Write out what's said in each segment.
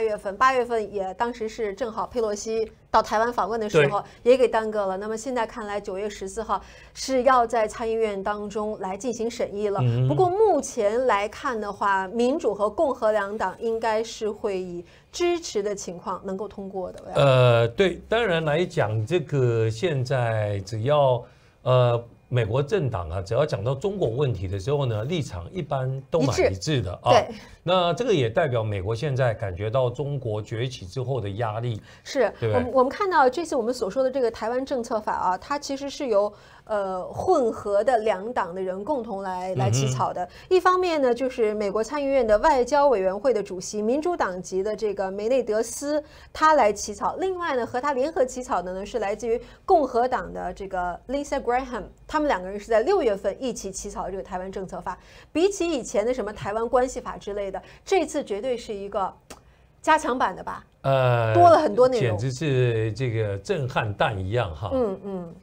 八月份，八月份也当时是正好佩洛西到台湾访问的时候，也给耽搁了。那么现在看来，九月十四号是要在参议院当中来进行审议了。不过目前来看的话，民主和共和两党应该是会以支持的情况能够通过的。呃，对，当然来讲，这个现在只要呃。美国政党啊，只要讲到中国问题的时候呢，立场一般都蛮一致的啊。对，那这个也代表美国现在感觉到中国崛起之后的压力。是，我们我们看到这次我们所说的这个台湾政策法啊，它其实是由呃混合的两党的人共同来来起草的。一方面呢，就是美国参议院的外交委员会的主席，民主党籍的这个梅内德斯，他来起草；另外呢，和他联合起草的呢是来自于共和党的这个 Lisa Graham，他。他们两个人是在六月份一起起草这个台湾政策法，比起以前的什么台湾关系法之类的，这次绝对是一个加强版的吧？呃，多了很多内容，简直是这个震撼弹一样哈。嗯嗯。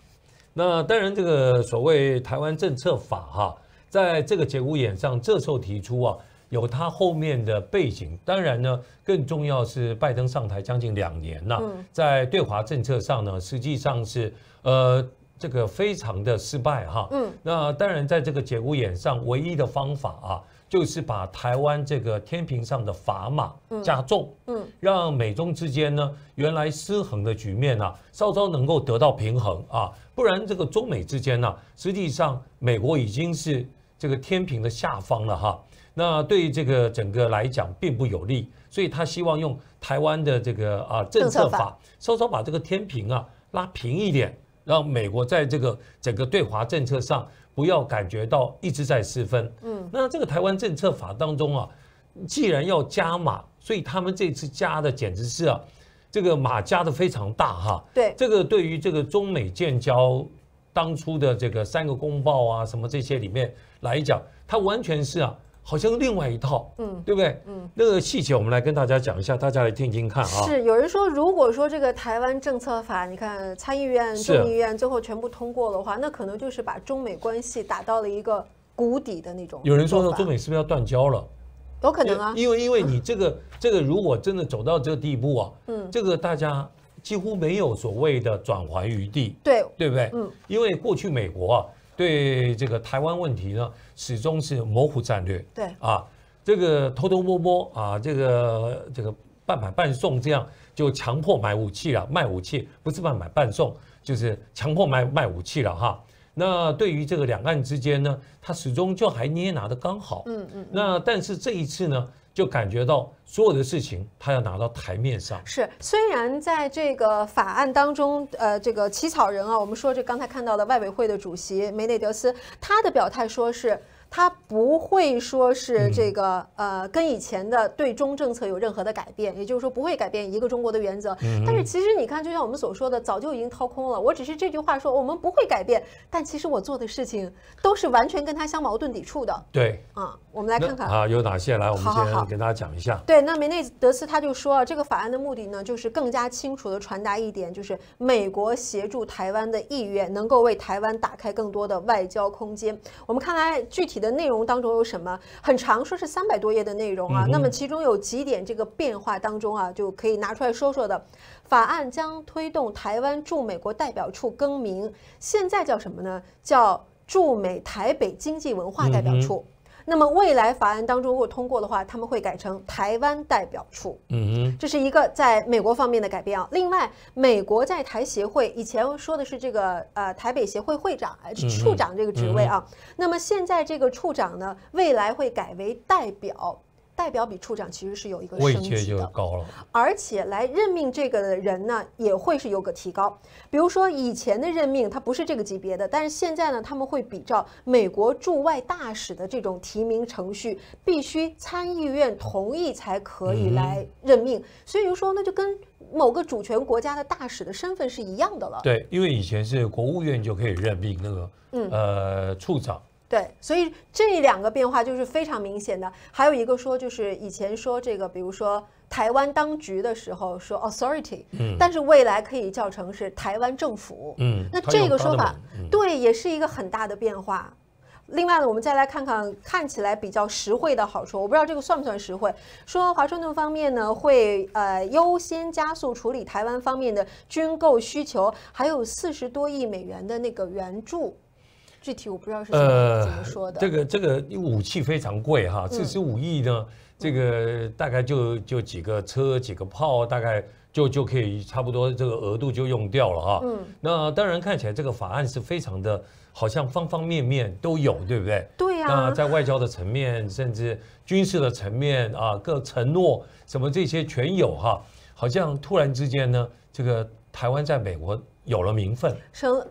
那当然，这个所谓台湾政策法哈，在这个节骨眼上这时候提出啊，有它后面的背景。当然呢，更重要是拜登上台将近两年了，在对华政策上呢，实际上是呃。这个非常的失败哈，嗯，那当然在这个节骨眼上，唯一的方法啊，就是把台湾这个天平上的砝码加重，嗯，让美中之间呢，原来失衡的局面呢，稍稍能够得到平衡啊，不然这个中美之间呢，实际上美国已经是这个天平的下方了哈，那对于这个整个来讲并不有利，所以他希望用台湾的这个啊政策法，稍稍把这个天平啊拉平一点。让美国在这个整个对华政策上不要感觉到一直在失分。嗯，那这个台湾政策法当中啊，既然要加码，所以他们这次加的简直是啊，这个码加的非常大哈。对，这个对于这个中美建交当初的这个三个公报啊什么这些里面来讲，它完全是啊。好像另外一套，嗯，对不对？嗯，那个细节我们来跟大家讲一下，大家来听听看啊。是有人说，如果说这个台湾政策法，你看参议院、众议院最后全部通过的话，那可能就是把中美关系打到了一个谷底的那种。有人说说中美是不是要断交了？有可能啊，因为因为你这个这个，如果真的走到这个地步啊，嗯，这个大家几乎没有所谓的转圜余地，对，对不对？嗯，因为过去美国啊。对这个台湾问题呢，始终是模糊战略，对啊，这个偷偷摸摸啊，这个这个半买半送，这样就强迫买武器了，卖武器不是半买半送，就是强迫买卖武器了哈。那对于这个两岸之间呢，他始终就还捏拿的刚好，嗯嗯。那但是这一次呢？就感觉到所有的事情，他要拿到台面上。是，虽然在这个法案当中，呃，这个起草人啊，我们说这刚才看到的外委会的主席梅内德斯，他的表态说是。他不会说是这个呃，跟以前的对中政策有任何的改变，也就是说不会改变一个中国的原则。但是其实你看，就像我们所说的，早就已经掏空了。我只是这句话说我们不会改变，但其实我做的事情都是完全跟他相矛盾抵触的。对。啊，我们来看看啊，有哪些来，我们先跟大家讲一下。对，那梅内德斯他就说，这个法案的目的呢，就是更加清楚地传达一点，就是美国协助台湾的意愿，能够为台湾打开更多的外交空间。我们看来具体。的内容当中有什么？很长，说是三百多页的内容啊。那么其中有几点这个变化当中啊，就可以拿出来说说的。法案将推动台湾驻美国代表处更名，现在叫什么呢？叫驻美台北经济文化代表处。那么未来法案当中如果通过的话，他们会改成台湾代表处。嗯，这是一个在美国方面的改变啊。另外，美国在台协会以前说的是这个呃台北协会会长、处长这个职位啊，那么现在这个处长呢，未来会改为代表。代表比处长其实是有一个升级的，而且来任命这个的人呢，也会是有个提高。比如说以前的任命他不是这个级别的，但是现在呢，他们会比照美国驻外大使的这种提名程序，必须参议院同意才可以来任命。所以就说那就跟某个主权国家的大使的身份是一样的了。对，因为以前是国务院就可以任命那个，嗯呃处长。对，所以这两个变化就是非常明显的。还有一个说，就是以前说这个，比如说台湾当局的时候说 authority，嗯，但是未来可以叫成是台湾政府，嗯，那这个说法对，也是一个很大的变化。另外呢，我们再来看看看起来比较实惠的好处，我不知道这个算不算实惠。说华盛顿方面呢会呃优先加速处理台湾方面的军购需求，还有四十多亿美元的那个援助。具体我不知道是怎么说的。这个这个武器非常贵哈，四十五亿呢，这个大概就就几个车几个炮，大概就就可以差不多这个额度就用掉了哈。嗯，那当然看起来这个法案是非常的，好像方方面面都有，对不对？对呀。那在外交的层面，甚至军事的层面啊，各承诺什么这些全有哈，好像突然之间呢，这个台湾在美国。有了名分，生，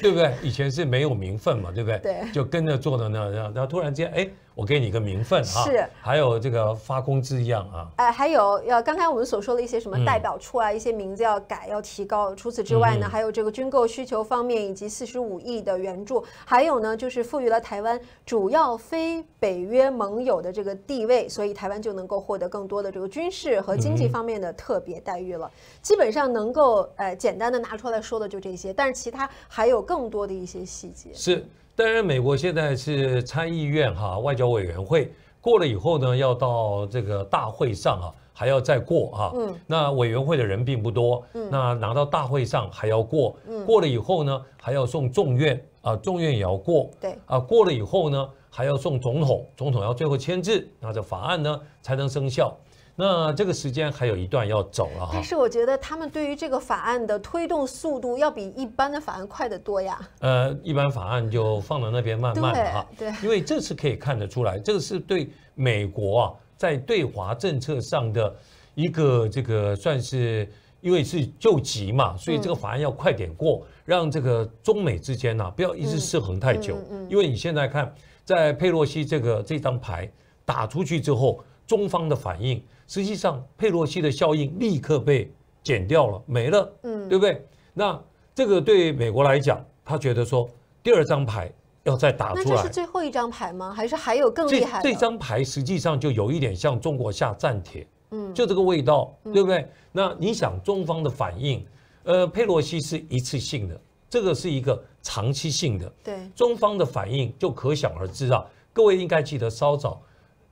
对不对？以前是没有名分嘛，对不对？对，就跟着做的那后突然间，哎。我给你个名分哈，是，还有这个发工资一样啊。哎，还有要刚才我们所说的一些什么代表处啊，一些名字要改，要提高。除此之外呢，还有这个军购需求方面，以及四十五亿的援助，还有呢，就是赋予了台湾主要非北约盟友的这个地位，所以台湾就能够获得更多的这个军事和经济方面的特别待遇了。基本上能够呃简单的拿出来说的就这些，但是其他还有更多的一些细节。是。当然，美国现在是参议院哈外交委员会过了以后呢，要到这个大会上啊，还要再过啊。嗯。那委员会的人并不多。嗯。那拿到大会上还要过。嗯。过了以后呢，还要送众院啊，众院也要过。对。啊，过了以后呢，还要送总统，总统要最后签字，那这法案呢才能生效。那这个时间还有一段要走了哈。但是我觉得他们对于这个法案的推动速度要比一般的法案快得多呀。呃，一般法案就放到那边慢慢了哈。对，因为这次可以看得出来，这个是对美国啊在对华政策上的一个这个算是，因为是救急嘛，所以这个法案要快点过，让这个中美之间呢不要一直失衡太久。嗯。因为你现在看，在佩洛西这个这张牌打出去之后。中方的反应，实际上佩洛西的效应立刻被减掉了，没了，嗯，对不对？那这个对美国来讲，他觉得说第二张牌要再打出来，那这是最后一张牌吗？还是还有更厉害？这这张牌实际上就有一点像中国下战帖，嗯，就这个味道，对不对？那你想中方的反应，呃，佩洛西是一次性的，这个是一个长期性的，对，中方的反应就可想而知啊。各位应该记得稍早。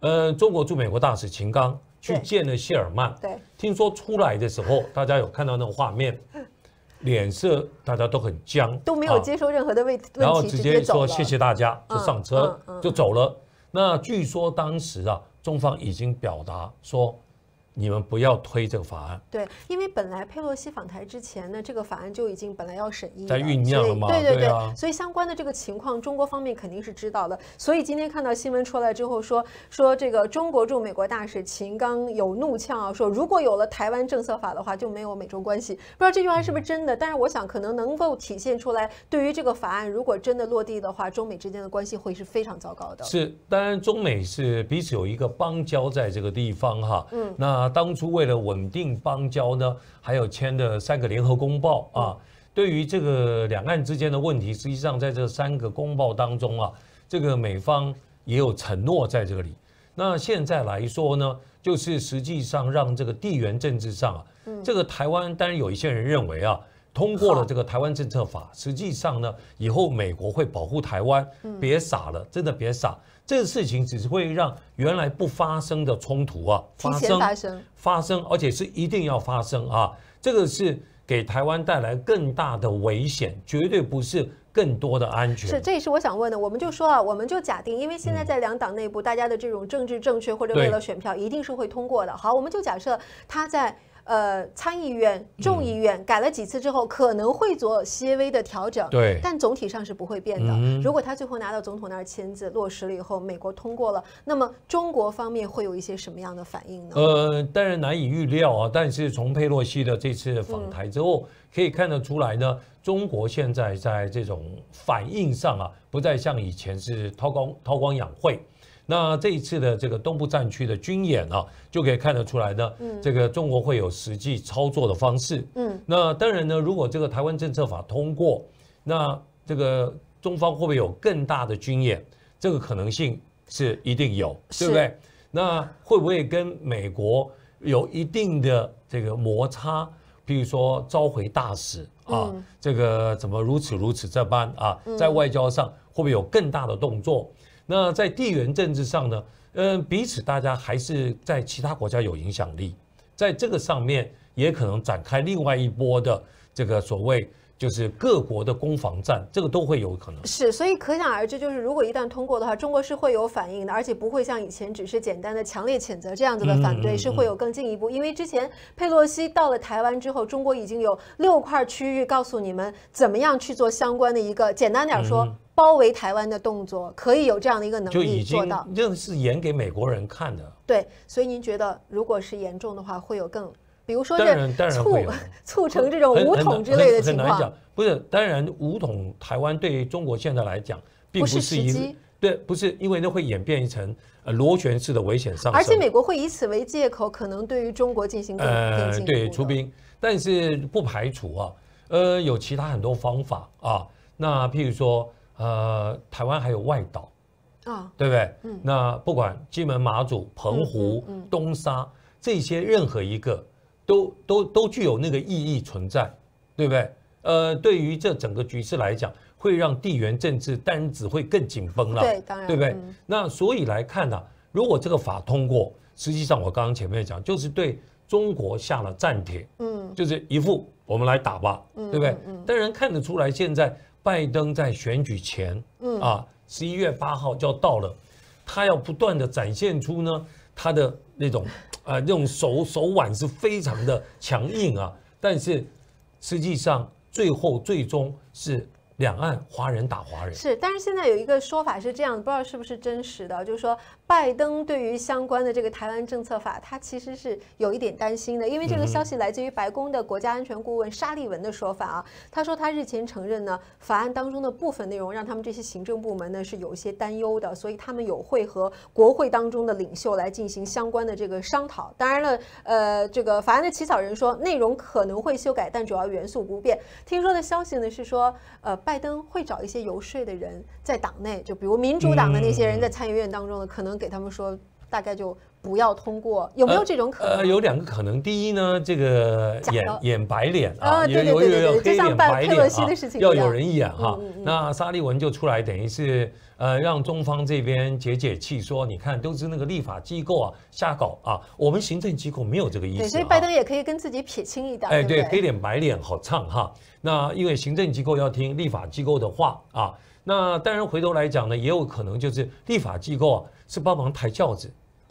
呃，中国驻美国大使秦刚去见了谢尔曼。对，听说出来的时候，大家有看到那个画面，脸色大家都很僵，都没有接受任何的问问题，直接说谢谢大家，就上车就走了。那据说当时啊，中方已经表达说。你们不要推这个法案。对，因为本来佩洛西访台之前呢，这个法案就已经本来要审议，在酝酿了嘛，对对对。所以相关的这个情况，中国方面肯定是知道的。所以今天看到新闻出来之后，说说这个中国驻美国大使秦刚有怒呛啊，说如果有了台湾政策法的话，就没有美中关系。不知道这句话是不是真的？但是我想可能能够体现出来，对于这个法案，如果真的落地的话，中美之间的关系会是非常糟糕的。是，当然中美是彼此有一个邦交在这个地方哈，嗯，那。当初为了稳定邦交呢，还有签的三个联合公报啊。对于这个两岸之间的问题，实际上在这三个公报当中啊，这个美方也有承诺在这里。那现在来说呢，就是实际上让这个地缘政治上啊，这个台湾当然有一些人认为啊。通过了这个台湾政策法，实际上呢，以后美国会保护台湾。别傻了，真的别傻，这个事情只是会让原来不发生的冲突啊发生发生，而且是一定要发生啊！这个是给台湾带来更大的危险，绝对不是更多的安全。是，这也是我想问的。我们就说啊，我们就假定，因为现在在两党内部，大家的这种政治正确或者为了选票，一定是会通过的。好，我们就假设他在。呃，参议院、众议院改了几次之后，可能会做些微的调整，对，但总体上是不会变的。如果他最后拿到总统那儿签字落实了以后，美国通过了，那么中国方面会有一些什么样的反应呢？呃，当然难以预料啊。但是从佩洛西的这次访台之后，可以看得出来呢，中国现在在这种反应上啊，不再像以前是韬光韬光养晦。那这一次的这个东部战区的军演啊，就可以看得出来呢，这个中国会有实际操作的方式。嗯，那当然呢，如果这个台湾政策法通过，那这个中方会不会有更大的军演？这个可能性是一定有，对不对？那会不会跟美国有一定的这个摩擦？比如说召回大使啊，这个怎么如此如此这般啊？在外交上会不会有更大的动作？那在地缘政治上呢？呃，彼此大家还是在其他国家有影响力，在这个上面也可能展开另外一波的这个所谓就是各国的攻防战，这个都会有可能。是，所以可想而知，就是如果一旦通过的话，中国是会有反应的，而且不会像以前只是简单的强烈谴责这样子的反对，是会有更进一步。因为之前佩洛西到了台湾之后，中国已经有六块区域告诉你们怎么样去做相关的一个，简单点说。包围台湾的动作可以有这样的一个能力做到，这是演给美国人看的。对，所以您觉得，如果是严重的话，会有更，比如说这促促成这种武统之类的情况。不是，当然武统台湾对于中国现在来讲并不是时机。对，不是，因为那会演变成呃螺旋式的危险上升，而且美国会以此为借口，可能对于中国进行更呃对出兵，但是不排除啊，呃，有其他很多方法啊，那譬如说。呃，台湾还有外岛，啊，对不对？嗯。那不管金门、马祖、澎湖、东沙这些任何一个，都都都具有那个意义存在，对不对？呃，对于这整个局势来讲，会让地缘政治单子会更紧绷了，对，当然，对不对？那所以来看呢，如果这个法通过，实际上我刚刚前面讲，就是对中国下了暂帖，嗯，就是一副我们来打吧，嗯，对不对？嗯。当然看得出来现在。拜登在选举前，嗯啊，十一月八号就要到了，他要不断的展现出呢他的那种，啊，那种手手腕是非常的强硬啊，但是实际上最后最终是。两岸华人打华人是，但是现在有一个说法是这样，不知道是不是真实的，就是说拜登对于相关的这个台湾政策法，他其实是有一点担心的，因为这个消息来自于白宫的国家安全顾问沙利文的说法啊，他说他日前承认呢，法案当中的部分内容让他们这些行政部门呢是有一些担忧的，所以他们有会和国会当中的领袖来进行相关的这个商讨。当然了，呃，这个法案的起草人说内容可能会修改，但主要元素不变。听说的消息呢是说，呃，拜。拜登会找一些游说的人在党内，就比如民主党的那些人在参议院当中呢，可能给他们说，大概就。不要通过有没有这种可能？呃，有两个可能。第一呢，这个演演白脸啊，有有有黑脸白脸，要有人演哈。那沙利文就出来，等于是呃，让中方这边解解气，说你看都是那个立法机构啊瞎搞啊，我们行政机构没有这个意思。所以拜登也可以跟自己撇清一点。哎，对，黑脸白脸好唱哈。那因为行政机构要听立法机构的话啊。那当然回头来讲呢，也有可能就是立法机构啊是帮忙抬轿子。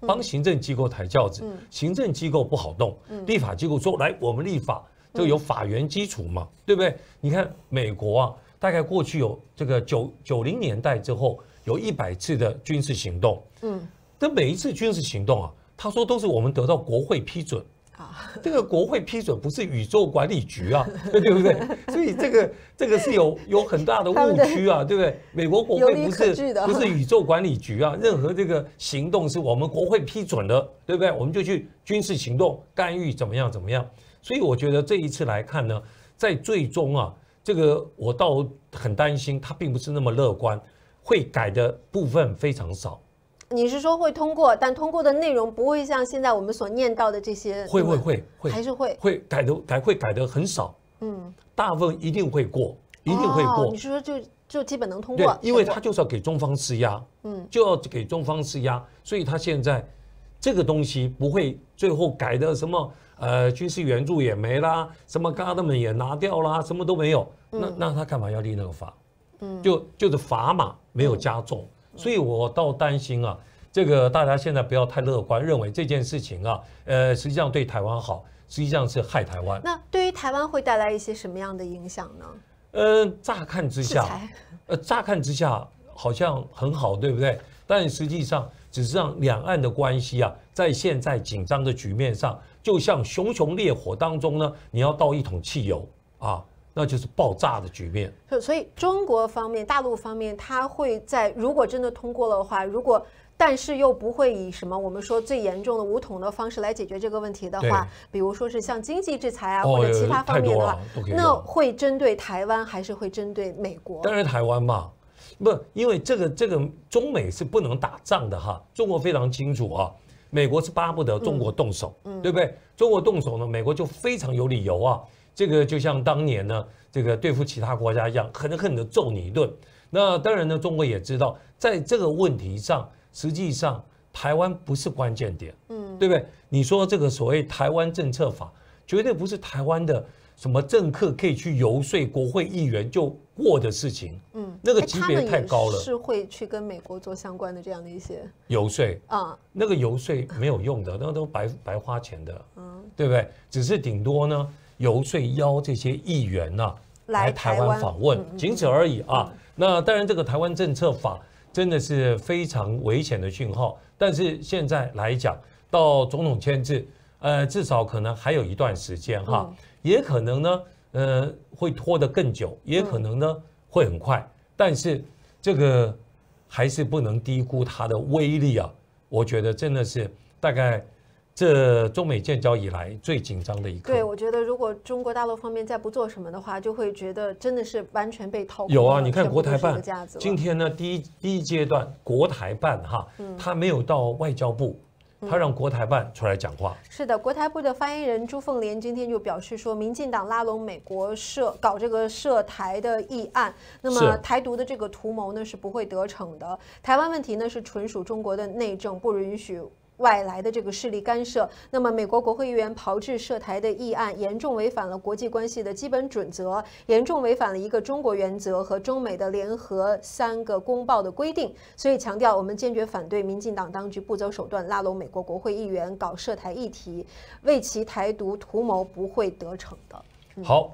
帮行政机构抬轿子，行政机构不好动。立法机构说：“来，我们立法就有法源基础嘛，对不对？”你看美国啊，大概过去有这个九九零年代之后有一百次的军事行动，嗯，但每一次军事行动啊，他说都是我们得到国会批准。这个国会批准不是宇宙管理局啊，对不对？所以这个这个是有有很大的误区啊，对不对？美国国会不是不是宇宙管理局啊，任何这个行动是我们国会批准的，对不对？我们就去军事行动干预怎么样怎么样？所以我觉得这一次来看呢，在最终啊，这个我倒很担心，它并不是那么乐观，会改的部分非常少。你是说会通过，但通过的内容不会像现在我们所念到的这些，会会会还是会会改的改会改的很少，嗯，大部分一定会过，一定会过。你是说就就基本能通过？因为他就是要给中方施压，嗯，就要给中方施压，所以他现在这个东西不会最后改的什么，呃，军事援助也没啦，什么 GATT 也拿掉啦，什么都没有，那那他干嘛要立那个法？嗯，就就是砝码没有加重。所以，我倒担心啊，这个大家现在不要太乐观，认为这件事情啊，呃，实际上对台湾好，实际上是害台湾。那对于台湾会带来一些什么样的影响呢？嗯，乍看之下，呃，乍看之下好像很好，对不对？但实际上，只是让两岸的关系啊，在现在紧张的局面上，就像熊熊烈火当中呢，你要倒一桶汽油啊。那就是爆炸的局面。所以中国方面、大陆方面，他会在如果真的通过的话，如果但是又不会以什么我们说最严重的武统的方式来解决这个问题的话，比如说是像经济制裁啊或者其他方面的话，那会针对台湾还是会针对美国？当然台湾嘛，不，因为这个这个中美是不能打仗的哈。中国非常清楚啊，美国是巴不得中国动手，对不对？中国动手呢，美国就非常有理由啊。这个就像当年呢，这个对付其他国家一样，狠狠的揍你一顿。那当然呢，中国也知道，在这个问题上，实际上台湾不是关键点，嗯，对不对？你说这个所谓台湾政策法，绝对不是台湾的什么政客可以去游说国会议员就过的事情，嗯，那个级别太高了。是会去跟美国做相关的这样的一些游说啊，那个游说没有用的，那都白白花钱的，嗯，对不对？只是顶多呢。游说邀这些议员呢来台湾访问，仅此而已啊。那当然，这个台湾政策法真的是非常危险的讯号。但是现在来讲，到总统签字，呃，至少可能还有一段时间哈，也可能呢，呃，会拖得更久，也可能呢会很快。但是这个还是不能低估它的威力啊。我觉得真的是大概。这中美建交以来最紧张的一个。对，我觉得如果中国大陆方面再不做什么的话，就会觉得真的是完全被掏空。有啊，你看国台办今天呢，第一第一阶段国台办哈，他没有到外交部，他让国台办出来讲话。是的，国台部的发言人朱凤莲今天就表示说，民进党拉拢美国涉搞这个涉台的议案，那么台独的这个图谋呢是不会得逞的。台湾问题呢是纯属中国的内政，不允许。外来的这个势力干涉，那么美国国会议员炮制涉台的议案，严重违反了国际关系的基本准则，严重违反了一个中国原则和中美的联合三个公报的规定。所以强调，我们坚决反对民进党当局不择手段拉拢美国国会议员搞涉台议题，为其台独图谋不会得逞的。好。